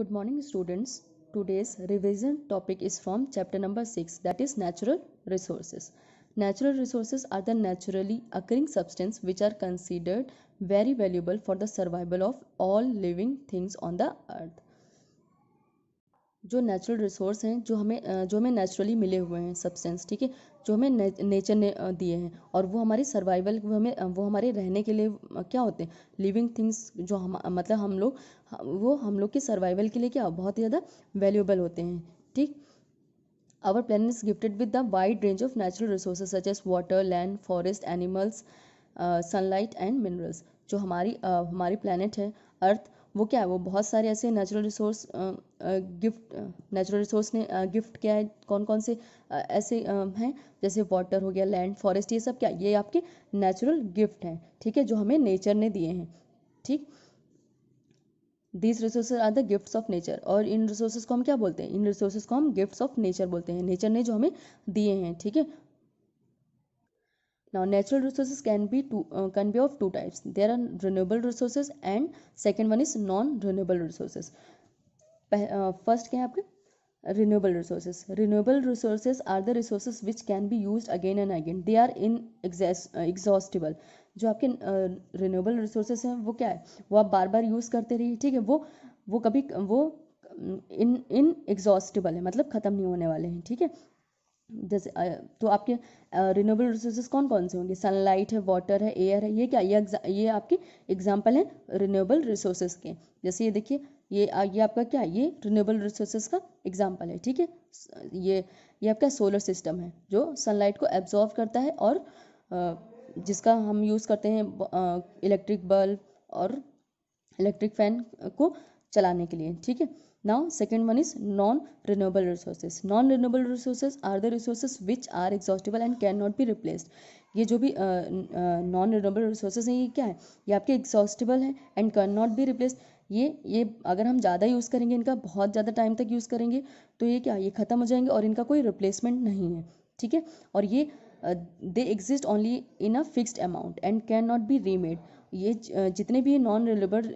Good morning students. Today's revision topic is from chapter number 6 that is natural resources. Natural resources are the naturally occurring substances which are considered very valuable for the survival of all living things on the earth. जो natural resource हैं जो हमें जो हमें naturally मिले हुए हैं substance ठीक है जो हमें ने, नेचर ने दिए हैं और वो हमारी सर्वाइवल वो हमें वो हमारे रहने के लिए क्या होते हैं लिविंग थिंग्स जो हम मतलब हम लोग वो हम लोग की सर्वाइवल के लिए क्या बहुत ही ज़्यादा वैल्यूबल होते हैं ठीक our plan is gifted with the wide range of natural resources such as water land forest animals sunlight and minerals जो हमारी uh, हमारी प्लानट है अर्थ वो क्या है वो बहुत सारे ऐसे natural resource gift natural resource ने गिफ्ट किया है कौन कौन से ऐसे हैं जैसे वाटर हो गया लैंड फॉरेस्ट ये सब क्या ये आपके नेचुरल गिफ्ट हैं ठीक है जो हमें नेचर ने दिए हैं ठीक these resources are the gifts of nature और इन रिसोर्सेज को हम क्या बोलते हैं इन रिसोर्सेज को हम गिफ्ट्स ऑफ नेचर बोलते हैं नेचर ने जो हमें दिए हैं ठीक है now natural resources can be two uh, can be of two types there are renewable resources and second one is non renewable resources first uh, क्या है आपके renewable resources renewable resources are the resources which can be use again and again they are inexhaustible जो आपके renewable uh, resources हैं वो क्या है वो आप बार बार यूज़ करते रहिए ठीक है वो वो कभी वो इन इन एग्जॉस्टिबल है मतलब ख़त्म नहीं होने वाले हैं ठीक है जैसे तो आपके रिन्यूएबल रिसोर्सेज कौन कौन से होंगे सनलाइट है वाटर है एयर है ये क्या ये ये आपके एग्जाम्पल हैं रिन्यूएबल रिसोर्सेज के जैसे ये देखिए ये ये आपका क्या ये रिन्यूएबल रिसोर्सेज का एग्जाम्पल है ठीक है ये ये आपका सोलर सिस्टम है जो सनलाइट को एब्जॉर्व करता है और जिसका हम यूज़ करते हैं इलेक्ट्रिक बल्ब और इलेक्ट्रिक फैन को चलाने के लिए ठीक है now second one is non renewable resources non renewable resources are the resources which are exhaustible and cannot be replaced ये जो भी नॉन रिनोबल रिसोर्सेज हैं ये क्या है ये आपके एग्जॉस्टिबल हैं and can not be replace ये ये अगर हम ज़्यादा यूज़ करेंगे इनका बहुत ज़्यादा टाइम तक यूज़ करेंगे तो ये क्या ये ख़त्म हो जाएंगे और इनका कोई रिप्लेसमेंट नहीं है ठीक है और ये they exist only in a fixed amount and can not be remade ये जितने भी non renewable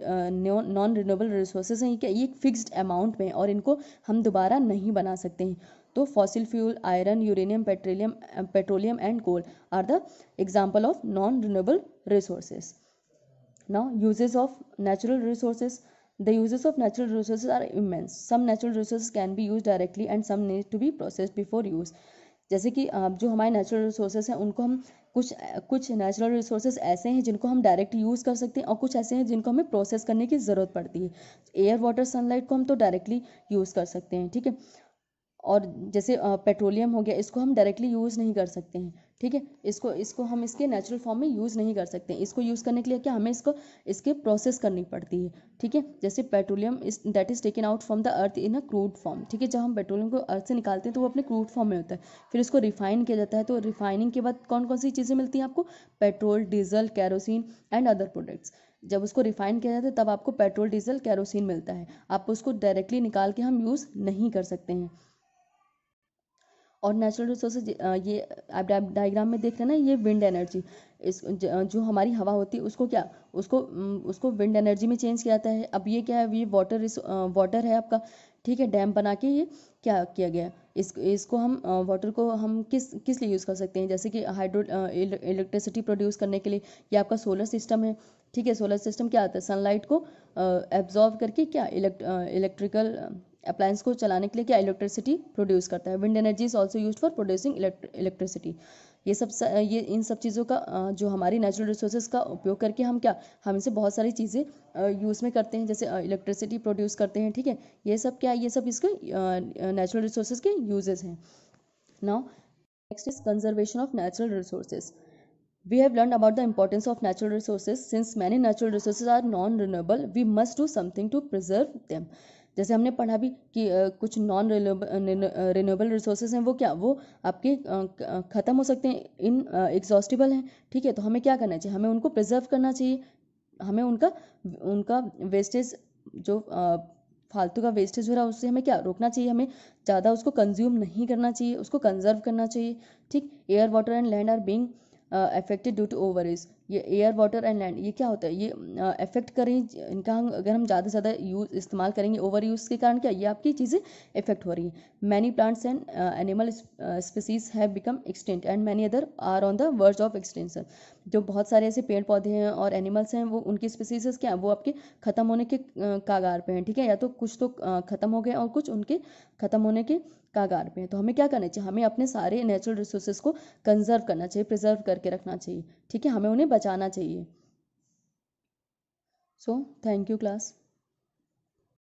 non renewable resources हैं ये एक फिक्स्ड अमाउंट में और इनको हम दोबारा नहीं बना सकते हैं तो fossil fuel iron uranium petroleum petroleum and coal are the example of non renewable resources now uses of natural resources the uses of natural resources are immense some natural resources can be used directly and some need to be processed before use जैसे कि जो हमारे natural resources हैं उनको हम कुछ कुछ natural resources ऐसे हैं जिनको हम डायरेक्ट यूज़ कर सकते हैं और कुछ ऐसे हैं जिनको हमें प्रोसेस करने की ज़रूरत पड़ती है एयर वाटर सनलाइट को हम तो डायरेक्टली यूज़ कर सकते हैं ठीक है और जैसे पेट्रोलियम हो गया इसको हम डायरेक्टली यूज़ नहीं कर सकते हैं ठीक है इसको इसको हम इसके नेचुरल फॉर्म में यूज़ नहीं कर सकते इसको यूज़ करने के लिए क्या हमें इसको इसके प्रोसेस करनी पड़ती है ठीक है जैसे petroleum is that is taken out from the earth in a crude form ठीक है जब हम पेट्रोलियम को अर्थ से निकालते हैं तो वो अपने क्रूड फॉर्म में होता है फिर इसको रिफाइन किया जाता है तो रिफाइनिंग के बाद कौन कौन सी चीज़ें मिलती हैं आपको petrol diesel kerosene and other products जब उसको रिफाइन किया जाता है तब आपको पेट्रोल डीजल कैरोसिन मिलता है आप उसको डायरेक्टली निकाल के हम यूज़ नहीं कर सकते हैं और नेचुरल रिसोर्सेज ये आप डायग्राम में देख रहे हैं ना ये विंड एनर्जी इस जो हमारी हवा होती है उसको क्या उसको उसको विंड एनर्जी में चेंज किया जाता है अब ये क्या है ये वाटर वाटर है आपका ठीक है डैम बना के ये क्या किया गया इस इसको हम वाटर को हम किस किस लिए यूज़ कर सकते हैं जैसे कि हाइड्रो इलेक्ट्रिसिटी प्रोड्यूस करने के लिए या आपका सोलर सिस्टम है ठीक है सोलर सिस्टम क्या आता है सनलाइट को एब्जॉर्व करके क्या इलेक्ट्रिकल अप्लायंस को चलाने के लिए क्या इलेक्ट्रिसिटी प्रोड्यूस करता है wind energy is also use for producing electricity ये सब ये इन सब चीज़ों का जो हमारी नेचुरल रिसोर्सेज का उपयोग करके हम क्या हम इसे बहुत सारी चीज़ें यूज़ में करते हैं जैसे इलेक्ट्रिसिटी प्रोड्यूस करते हैं ठीक है ये सब क्या ये सब इसके नेचुरल रिसोर्सेज के यूजेस हैं now next is conservation of natural resources we have learn about the importance of natural resources since many natural resources are non renewable we must do something to preserve them जैसे हमने पढ़ा भी कि कुछ non renewable resources हैं वो क्या वो आपके ख़त्म हो सकते हैं इन एग्जॉस्टिबल हैं ठीक है तो हमें क्या करना चाहिए हमें उनको प्रिजर्व करना चाहिए हमें उनका उनका वेस्टेज जो फालतू का वेस्टेज हो रहा है उससे हमें क्या रोकना चाहिए हमें ज़्यादा उसको कंज्यूम नहीं करना चाहिए उसको कंजर्व करना चाहिए ठीक air water and land are being affected due to over is ये एयर वाटर एंड लैंड ये क्या होता है ये इफेक्ट करें इनका हम अगर हम ज़्यादा से ज़्यादा यूज़ इस्तेमाल करेंगे ओवर यूज़ के कारण क्या ये आपकी चीज़ें इफेक्ट हो रही हैं many plants and animal species have become extinct and many other are on the verge of extinction जो बहुत सारे ऐसे पेड़ पौधे हैं और एनिमल्स हैं वो उनकी स्पीसीज क्या है वो आपके ख़त्म होने के कागार पे हैं ठीक है या तो कुछ तो ख़त्म हो गए और कुछ उनके ख़त्म होने के कागार पे हैं तो हमें क्या करना चाहिए हमें अपने सारे नेचुरल रिसोर्सेज को कंजर्व करना चाहिए प्रिजर्व करके रखना चाहिए ठीक है हमें उन्हें बचाना चाहिए सो थैंक यू क्लास